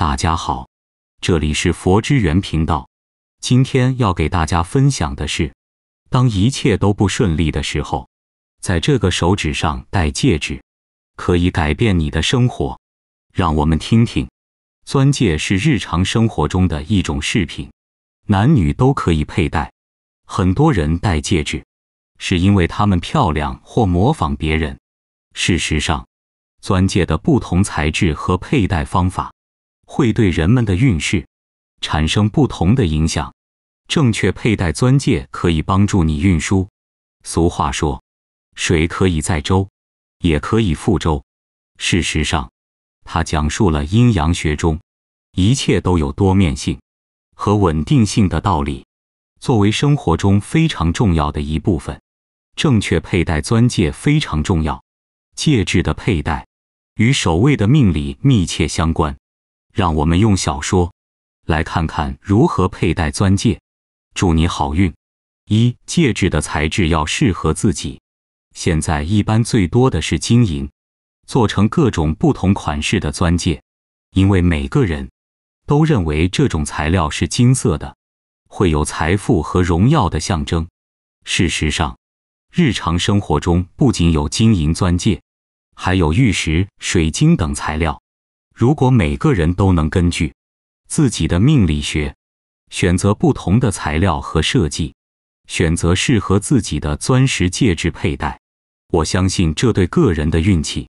大家好，这里是佛之源频道。今天要给大家分享的是，当一切都不顺利的时候，在这个手指上戴戒指，可以改变你的生活。让我们听听，钻戒是日常生活中的一种饰品，男女都可以佩戴。很多人戴戒指，是因为他们漂亮或模仿别人。事实上，钻戒的不同材质和佩戴方法。会对人们的运势产生不同的影响。正确佩戴钻戒可以帮助你运输。俗话说：“水可以载舟，也可以覆舟。”事实上，它讲述了阴阳学中一切都有多面性和稳定性的道理。作为生活中非常重要的一部分，正确佩戴钻戒非常重要。戒指的佩戴与守卫的命理密切相关。让我们用小说来看看如何佩戴钻戒。祝你好运！一、戒指的材质要适合自己。现在一般最多的是金银，做成各种不同款式的钻戒，因为每个人都认为这种材料是金色的，会有财富和荣耀的象征。事实上，日常生活中不仅有金银钻戒，还有玉石、水晶等材料。如果每个人都能根据自己的命理学选择不同的材料和设计，选择适合自己的钻石戒指佩戴，我相信这对个人的运气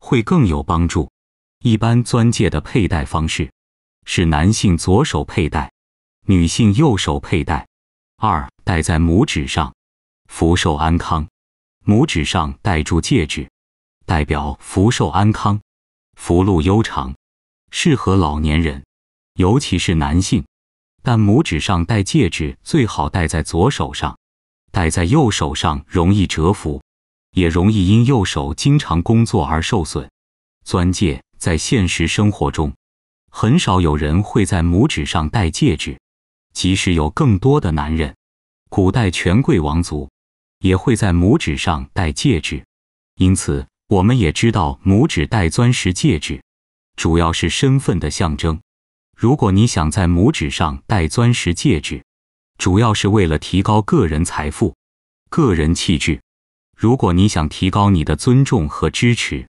会更有帮助。一般钻戒的佩戴方式是男性左手佩戴，女性右手佩戴。二戴在拇指上，福寿安康。拇指上戴住戒指，代表福寿安康。福禄悠长，适合老年人，尤其是男性。但拇指上戴戒指最好戴在左手上，戴在右手上容易折服，也容易因右手经常工作而受损。钻戒在现实生活中，很少有人会在拇指上戴戒指，即使有更多的男人，古代权贵王族也会在拇指上戴戒指，因此。我们也知道，拇指戴钻石戒指，主要是身份的象征。如果你想在拇指上戴钻石戒指，主要是为了提高个人财富、个人气质。如果你想提高你的尊重和支持，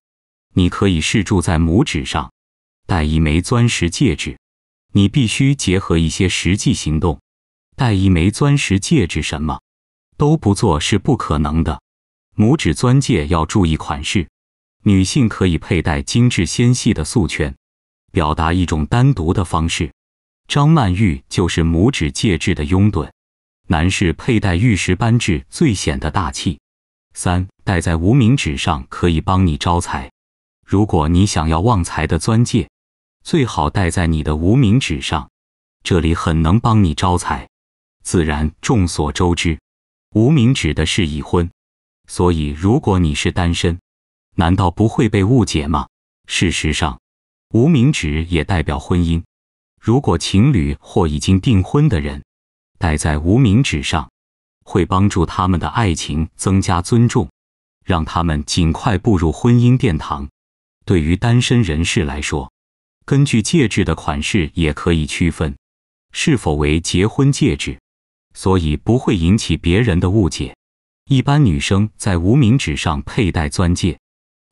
你可以试住在拇指上戴一枚钻石戒指。你必须结合一些实际行动，戴一枚钻石戒指，什么都不做是不可能的。拇指钻戒要注意款式，女性可以佩戴精致纤细的素圈，表达一种单独的方式。张曼玉就是拇指戒指的拥趸。男士佩戴玉石扳指最显得大气。三，戴在无名指上可以帮你招财。如果你想要旺财的钻戒，最好戴在你的无名指上，这里很能帮你招财。自然众所周知，无名指的是已婚。所以，如果你是单身，难道不会被误解吗？事实上，无名指也代表婚姻。如果情侣或已经订婚的人戴在无名指上，会帮助他们的爱情增加尊重，让他们尽快步入婚姻殿堂。对于单身人士来说，根据戒指的款式也可以区分是否为结婚戒指，所以不会引起别人的误解。一般女生在无名指上佩戴钻戒，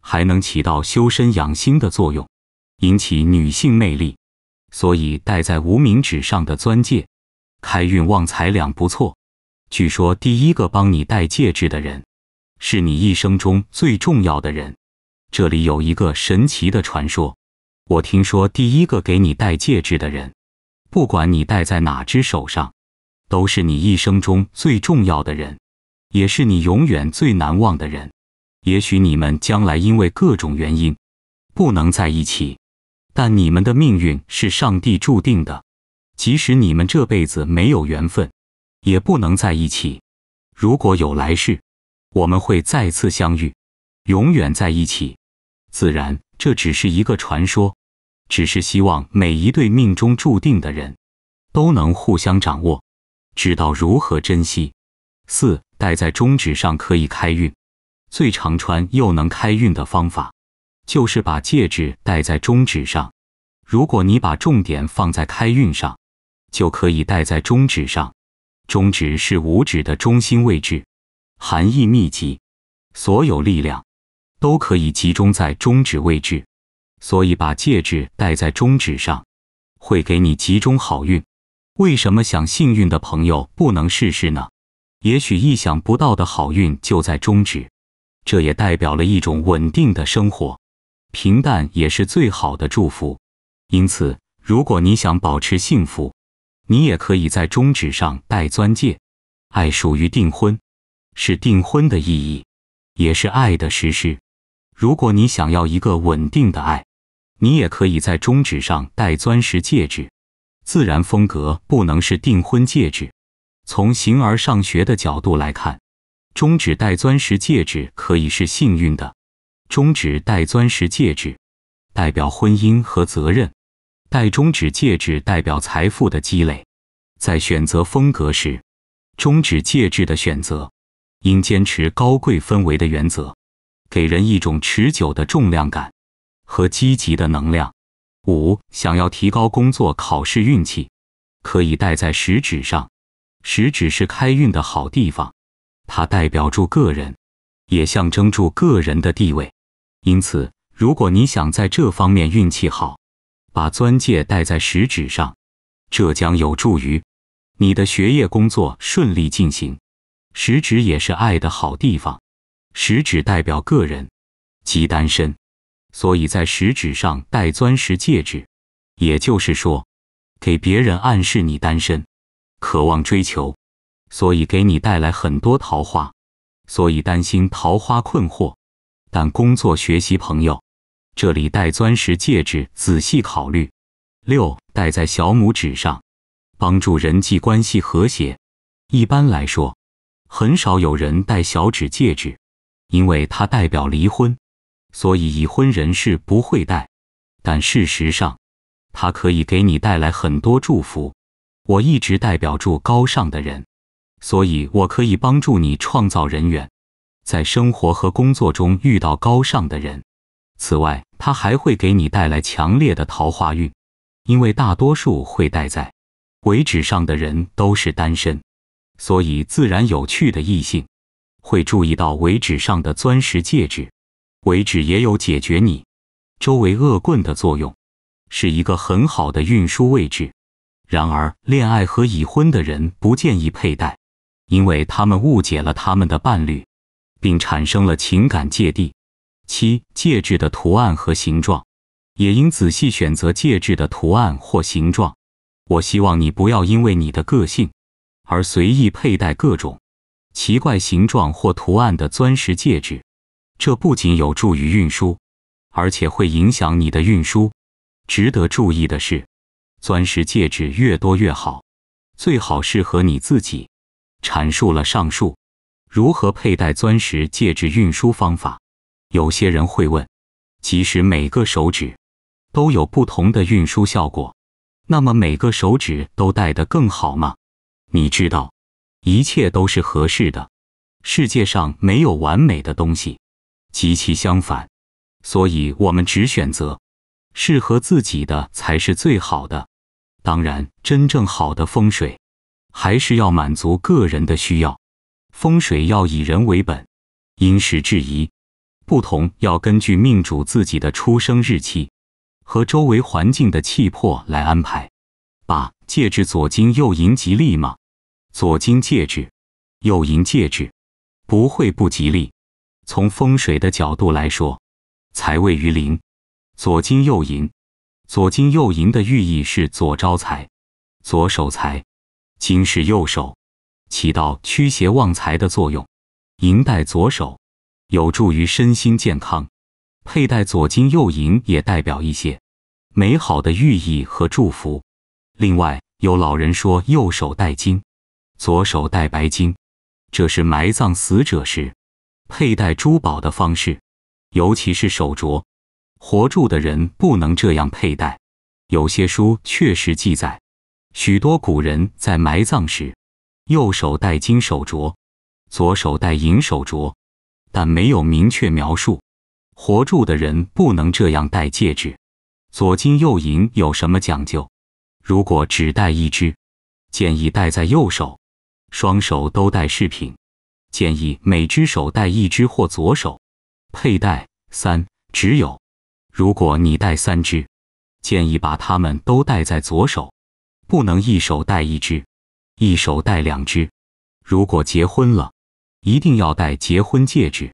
还能起到修身养心的作用，引起女性魅力。所以戴在无名指上的钻戒，开运旺财两不错。据说第一个帮你戴戒指的人，是你一生中最重要的人。这里有一个神奇的传说，我听说第一个给你戴戒指的人，不管你戴在哪只手上，都是你一生中最重要的人。也是你永远最难忘的人。也许你们将来因为各种原因不能在一起，但你们的命运是上帝注定的。即使你们这辈子没有缘分，也不能在一起。如果有来世，我们会再次相遇，永远在一起。自然，这只是一个传说，只是希望每一对命中注定的人都能互相掌握，知道如何珍惜。四。戴在中指上可以开运，最常穿又能开运的方法，就是把戒指戴在中指上。如果你把重点放在开运上，就可以戴在中指上。中指是五指的中心位置，含义密集，所有力量都可以集中在中指位置，所以把戒指戴在中指上，会给你集中好运。为什么想幸运的朋友不能试试呢？也许意想不到的好运就在中指，这也代表了一种稳定的生活，平淡也是最好的祝福。因此，如果你想保持幸福，你也可以在中指上戴钻戒。爱属于订婚，是订婚的意义，也是爱的实施。如果你想要一个稳定的爱，你也可以在中指上戴钻石戒指。自然风格不能是订婚戒指。从形而上学的角度来看，中指戴钻石戒指可以是幸运的。中指戴钻石戒指，代表婚姻和责任；戴中指戒指代表财富的积累。在选择风格时，中指戒指的选择应坚持高贵氛围的原则，给人一种持久的重量感和积极的能量。五，想要提高工作、考试运气，可以戴在食指上。食指是开运的好地方，它代表住个人，也象征住个人的地位。因此，如果你想在这方面运气好，把钻戒戴在食指上，这将有助于你的学业工作顺利进行。食指也是爱的好地方，食指代表个人，即单身，所以在食指上戴钻石戒指，也就是说，给别人暗示你单身。渴望追求，所以给你带来很多桃花，所以担心桃花困惑。但工作、学习、朋友，这里戴钻石戒指，仔细考虑。六，戴在小拇指上，帮助人际关系和谐。一般来说，很少有人戴小指戒指，因为它代表离婚，所以已婚人士不会戴。但事实上，它可以给你带来很多祝福。我一直代表住高尚的人，所以我可以帮助你创造人缘，在生活和工作中遇到高尚的人。此外，他还会给你带来强烈的桃花运，因为大多数会戴在尾指上的人都是单身，所以自然有趣的异性会注意到尾指上的钻石戒指。尾指也有解决你周围恶棍的作用，是一个很好的运输位置。然而，恋爱和已婚的人不建议佩戴，因为他们误解了他们的伴侣，并产生了情感芥蒂。七戒指的图案和形状也应仔细选择。戒指的图案或形状，我希望你不要因为你的个性而随意佩戴各种奇怪形状或图案的钻石戒指。这不仅有助于运输，而且会影响你的运输。值得注意的是。钻石戒指越多越好，最好适合你自己。阐述了上述如何佩戴钻石戒指运输方法。有些人会问：即使每个手指都有不同的运输效果，那么每个手指都戴的更好吗？你知道，一切都是合适的。世界上没有完美的东西，极其相反。所以我们只选择适合自己的才是最好的。当然，真正好的风水，还是要满足个人的需要。风水要以人为本，因时制宜，不同要根据命主自己的出生日期和周围环境的气魄来安排。八戒指左金右银吉利吗？左金戒指，右银戒指，不会不吉利。从风水的角度来说，财位于零，左金右银。左金右银的寓意是左招财，左手财，金是右手，起到驱邪旺财的作用。银戴左手，有助于身心健康。佩戴左金右银也代表一些美好的寓意和祝福。另外，有老人说，右手戴金，左手戴白金，这是埋葬死者时佩戴珠宝的方式，尤其是手镯。活住的人不能这样佩戴。有些书确实记载，许多古人在埋葬时，右手戴金手镯，左手戴银手镯，但没有明确描述活住的人不能这样戴戒指。左金右银有什么讲究？如果只戴一只，建议戴在右手。双手都戴饰品，建议每只手戴一只或左手佩戴。三只有。如果你戴三只，建议把它们都戴在左手，不能一手戴一只，一手戴两只。如果结婚了，一定要戴结婚戒指，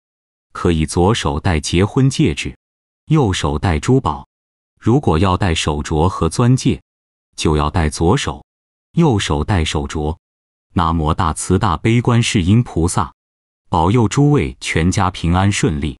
可以左手戴结婚戒指，右手戴珠宝。如果要戴手镯和钻戒，就要戴左手，右手戴手镯。南无大慈大悲观世音菩萨，保佑诸位全家平安顺利。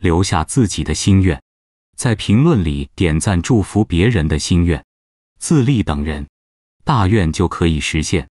留下自己的心愿，在评论里点赞祝福别人的心愿，自立等人，大愿就可以实现。